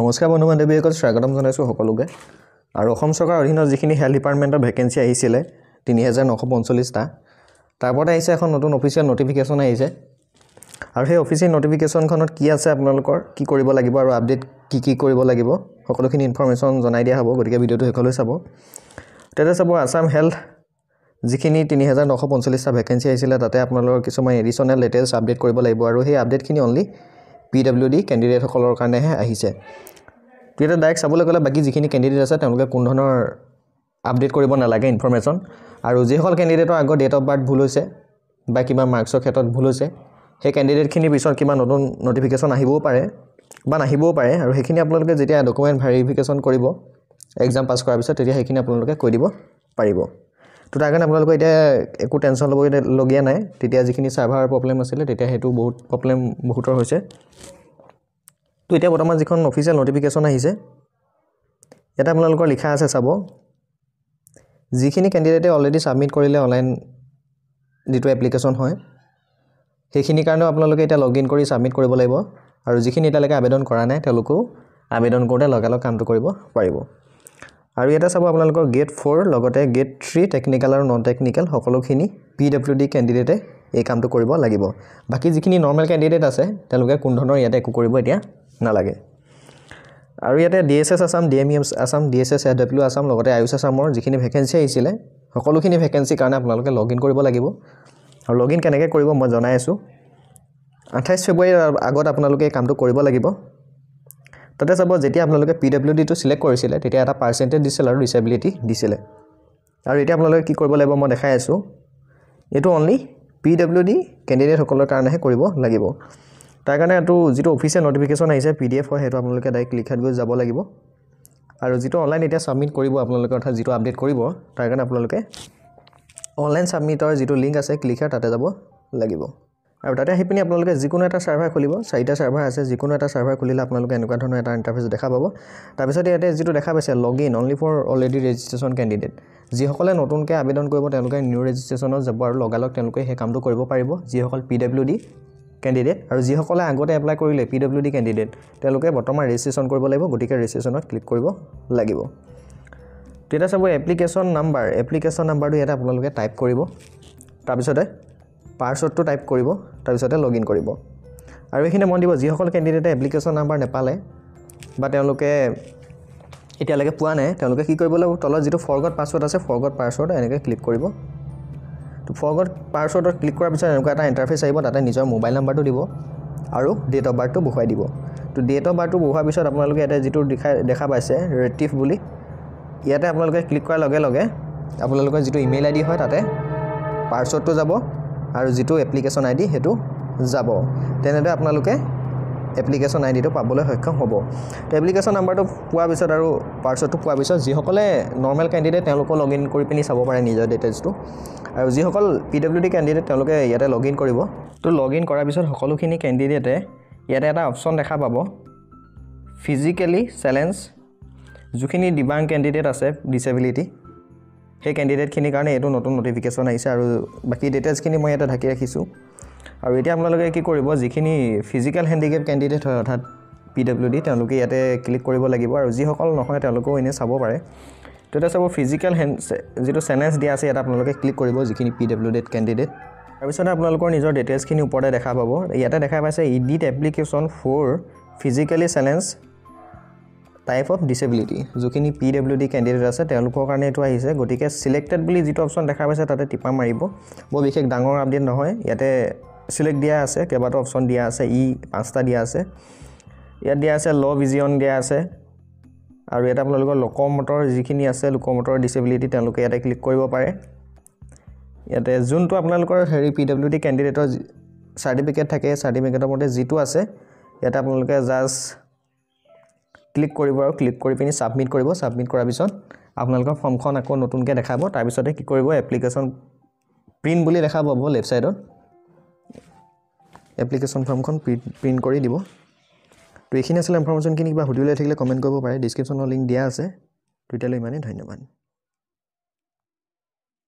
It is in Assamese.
নমস্কাৰ বন্ধু বান্ধৱীসকল স্বাগতম জনাইছোঁ সকলোকে আৰু অসম চৰকাৰৰ অধীনত যিখিনি হেল্থ ডিপাৰ্টমেণ্টৰ ভেকেঞ্চি আহিছিলে তিনি হাজাৰ নশ পঞ্চল্লিছটা তাৰ ওপৰত আহিছে এখন নতুন অফিচিয়েল নটিফিকেশ্যন আহিছে আৰু সেই অফিচিয়েল নটিফিকেশ্যনখনত কি আছে আপোনালোকৰ কি কৰিব লাগিব আৰু আপডেট কি কি কৰিব লাগিব সকলোখিনি ইনফৰ্মেশ্যন জনাই দিয়া হ'ব গতিকে ভিডিঅ'টো শেষলৈ চাব তেতিয়া চাব আছাম হেল্থ যিখিনি তিনি হাজাৰ নশ পঞ্চল্লিছটা ভেকেঞ্চি আহিছিলে তাতে আপোনালোকৰ কিছুমান এডিশ্যনেল ডিটেইলছ আপডেট কৰিব লাগিব আৰু সেই আপডেটখিনি অনলি পি ডাব্লিউ ডি কেণ্ডিডেটসকলৰ কাৰণেহে আহিছে টুইটাৰ ডাইৰেক্ট চাবলৈ গ'লে বাকী যিখিনি কেণ্ডিডেট আছে তেওঁলোকে কোনো ধৰণৰ আপডেট কৰিব নালাগে ইনফৰ্মেশ্যন আৰু যিসকল কেণ্ডিডেটৰ আগৰ ডেট অফ বাৰ্থ ভুল হৈছে বা কিবা মাৰ্কছৰ ক্ষেত্ৰত ভুল হৈছে সেই কেণ্ডিডেটখিনিৰ পিছত কিবা নতুন ন'টিফিকেশ্যন আহিবও পাৰে বা নাহিবও পাৰে আৰু সেইখিনি আপোনালোকে যেতিয়া ডকুমেণ্ট ভেৰিফিকেশ্যন কৰিব এক্সাম পাছ কৰাৰ পিছত তেতিয়া সেইখিনি আপোনালোকে কৈ দিব পাৰিব তো তাৰ কাৰণে আপোনালোকৰ এতিয়া একো টেনশ্যন ল'বলগীয়া নাই তেতিয়া যিখিনি ছাৰ্ভাৰ প্ৰব্লেম আছিলে তেতিয়া সেইটো বহুত প্ৰব্লেম বহুতৰ হৈছে তো এতিয়া বৰ্তমান যিখন অফিচিয়েল ন'টিফিকেশ্যন আহিছে ইয়াতে আপোনালোকৰ লিখা আছে চাব যিখিনি কেণ্ডিডেটে অলৰেডি ছাবমিট কৰিলে অনলাইন যিটো এপ্লিকেশ্যন হয় সেইখিনিৰ কাৰণেও আপোনালোকে এতিয়া লগ ইন কৰি ছাবমিট কৰিব লাগিব আৰু যিখিনি এতিয়ালৈকে আবেদন কৰা নাই তেওঁলোকেও আবেদন কৰোঁতে লগালগ কামটো কৰিব পাৰিব আৰু ইয়াতে চাব আপোনালোকৰ গেট ফ'ৰ লগতে গেট থ্ৰী টেকনিকেল আৰু নন টেকনিকেল সকলোখিনি পি ডব্লিউ ডি কেণ্ডিডেটে এই কামটো কৰিব লাগিব বাকী যিখিনি নৰ্মেল কেণ্ডিডেট আছে তেওঁলোকে কোনো ধৰণৰ ইয়াতে একো কৰিব এতিয়া নালাগে আৰু ইয়াতে D S S Assam D M E M Assam D S S A W Assam লগতে আয়ুষ আছামৰ যিখিনি ভেকেঞ্চি আহিছিলে সকলোখিনি ভেকেঞ্চিৰ কাৰণে আপোনালোকে লগ ইন কৰিব লাগিব আৰু লগ ইন কেনেকৈ কৰিব মই জনাই আছোঁ আঠাইছ ফেব্ৰুৱাৰীৰ আগত আপোনালোকে এই কামটো কৰিব লাগিব তাতে চাব যেতিয়া আপোনালোকে পি ডাব্লিউ ডিটো চিলেক্ট কৰিছিলে তেতিয়া এটা পাৰ্চেণ্টেজ দিছিলে আৰু ডিচেবিলিটি দিছিলে আৰু এতিয়া আপোনালোকে কি কৰিব লাগিব মই দেখাই আছোঁ এইটো অনলি পি ডাব্লিউ ডি কেণ্ডিডেটসকলৰ কাৰণেহে কৰিব লাগিব তাৰ কাৰণে এইটো যিটো অফিচিয়েল ন'টিফিকেশ্যন আহিছে পি ডি এফ হয় সেইটো আপোনালোকে ডাইৰেক্ট লিখাত গৈ যাব লাগিব আৰু যিটো অনলাইন এতিয়া ছাবমিট কৰিব আপোনালোকে অৰ্থাৎ যিটো আপডেট কৰিব তাৰ কাৰণে আপোনালোকে অনলাইন ছাবমিটৰ যিটো লিংক আছে ক্লিকাৰ তাতে যাব লাগিব আৰু তাতে আহি পিনি আপোনালোকে যিকোনো এটা ছাৰ্ভাৰ খুলিব চাৰিটা ছাৰ্ভাৰ আছে যিকোনো এটা ছাৰ্ভাৰ খুলিলে আপোনালোকে এনেকুৱা ধৰণৰ এটা ইণ্টাৰফেচ দেখা পাব তাৰপিছত ইয়াতে যিটো দেখা পাইছে log in only for already registration candidate যিসকলে নতুনকৈ আবেদন কৰিব তেওঁলোকে নিউ ৰেজিষ্ট্ৰেশ্যনত যাব আৰু লগালগ তেওঁলোকে সেই কামটো কৰিব পাৰিব যিসকল পি ডব্লিউ ডি কেণ্ডিডেট আৰু যিসকলে আগতে এপ্লাই কৰিলে পি ডব্লিউ ডি কেণ্ডিডেট তেওঁলোকে বৰ্তমান ৰেজিষ্ট্ৰেশ্যন কৰিব লাগিব গতিকে ৰেজিষ্ট্ৰেশ্যনত ক্লিক কৰিব লাগিব তেতিয়া চাব এপ্লিকেশ্যন নাম্বাৰ এপ্লিকেশ্যন নাম্বাৰটো ইয়াতে আপোনালোকে টাইপ কৰিব তাৰপিছতে পাছৱৰ্ডটো টাইপ কৰিব তাৰপিছতে লগ ইন কৰিব আৰু এইখিনি মন দিব যিসকল কেণ্ডিডেটে এপ্লিকেশ্যন নাম্বাৰ নেপালে বা তেওঁলোকে এতিয়ালৈকে পোৱা নাই তেওঁলোকে কি কৰিব লাগিব তলত যিটো ফৰগত পাছৱৰ্ড আছে ফৰগত পাছৱৰ্ড এনেকৈ ক্লিক কৰিব তো ফৰগত পাছৱৰ্ডত ক্লিক কৰাৰ পিছত এনেকুৱা এটা ইণ্টাৰফেচ আহিব তাতে নিজৰ মোবাইল নাম্বাৰটো দিব আৰু ডেট অফ বাৰ্থটো বহুৱাই দিব তো ডেট অফ বাৰ্থটো বহোৱাৰ পিছত আপোনালোকে ইয়াতে যিটো দেখা দেখা পাইছে ৰেটিফ বুলি ইয়াতে আপোনালোকে ক্লিক কৰাৰ লগে লগে আপোনালোকৰ যিটো ইমেইল আই ডি হয় তাতে পাছৱৰ্ডটো যাব আৰু যিটো এপ্লিকেশ্যন আইডি সেইটো যাব তেনেদৰে আপোনালোকে এপ্লিকেশ্যন আইডিটো পাবলৈ সক্ষম হ'ব তো এপ্লিকেশ্যন নাম্বাৰটো পোৱাৰ পিছত আৰু পাৰ্চটো পোৱাৰ পিছত যিসকলে নৰ্মেল কেণ্ডিডেট তেওঁলোকেও লগ ইন কৰি পিনি চাব পাৰে নিজৰ ডিটেইলছটো আৰু যিসকল পি ডব্লিউ ডি কেণ্ডিডেট তেওঁলোকে ইয়াতে লগ ইন কৰিব তো লগ ইন কৰাৰ পিছত সকলোখিনি কেণ্ডিডেটে ইয়াতে এটা অপশ্যন দেখা পাব ফিজিকেলি চেলেঞ্জ যিখিনি ডিবাং কেণ্ডিডেট আছে ডিচেবিলিটি সেই কেণ্ডিডেটখিনিৰ কাৰণে এইটো নতুন ন'টিফিকেশ্যন আহিছে আৰু বাকী ডিটেইলছখিনি মই ইয়াতে ঢাকি ৰাখিছোঁ আৰু এতিয়া আপোনালোকে কি কৰিব যিখিনি ফিজিকেল হেণ্ডিকেপ কেণ্ডিডেট হয় অৰ্থাৎ পি ডব্লিউ ডি তেওঁলোকে ইয়াতে ক্লিক কৰিব লাগিব আৰু যিসকল নহয় তেওঁলোকেও এনেই চাব পাৰে তো এতিয়া চাব ফিজিকেল হেণ্ড যিটো চেনেঞ্চ দিয়া আছে ইয়াত আপোনালোকে ক্লিক কৰিব যিখিনি পি ডব্লিউ ডিত কেণ্ডিডেট তাৰপিছতে আপোনালোকৰ নিজৰ ডিটেইলছখিনি ওপৰতে দেখা পাব ইয়াতে দেখা পাইছে edit application for physically challenge type of disability যিখিনি পি ডব্লিউ ডি কেণ্ডিডেট আছে তেওঁলোকৰ কাৰণে এইটো আহিছে গতিকে ছিলেক্টেড বুলি যিটো অপশ্যন দেখা পাইছে তাতে টিপা মাৰিব বৰ বিশেষ ডাঙৰ আপডেট নহয় ইয়াতে ছিলেক্ট দিয়া আছে কেইবাটাও অপশ্যন দিয়া আছে ই পাঁচটা দিয়া আছে ইয়াত দিয়া আছে ল' ভিজিয়ন দিয়া আছে আৰু ইয়াত আপোনালোকৰ লোকমটৰ যিখিনি আছে লোকমটৰ ডিচেবিলিটি তেওঁলোকে ইয়াতে ক্লিক কৰিব পাৰে ইয়াতে যোনটো আপোনালোকৰ হেৰি পি ডব্লিউ ডি কেণ্ডিডেটৰ চাৰ্টিফিকেট থাকে চাৰ্টিফিকেটৰ মতে যিটো আছে ইয়াতে আপোনালোকে জাষ্ট ক্লিক কৰিব আৰু ক্লিক কৰি পিনি ছাবমিট কৰিব ছাবমিট কৰাৰ পিছত আপোনালোকৰ ফৰ্মখন আকৌ নতুনকৈ দেখাব তাৰপিছতে কি কৰিব এপ্লিকেশ্যন প্ৰিণ্ট বুলি দেখা পাব ৱেবছাইটত এপ্লিকেশ্যন ফৰ্মখন প্ৰিণ্ট প্ৰিণ্ট কৰি দিব তো এইখিনি আছিলে ইনফৰ্মেশ্যনখিনি কিবা সুধিবলৈ থাকিলে কমেণ্ট কৰিব পাৰে ডিছক্ৰিপশ্যনৰ লিংক দিয়া আছে টুইটাৰলৈ ইমানেই ধন্যবাদ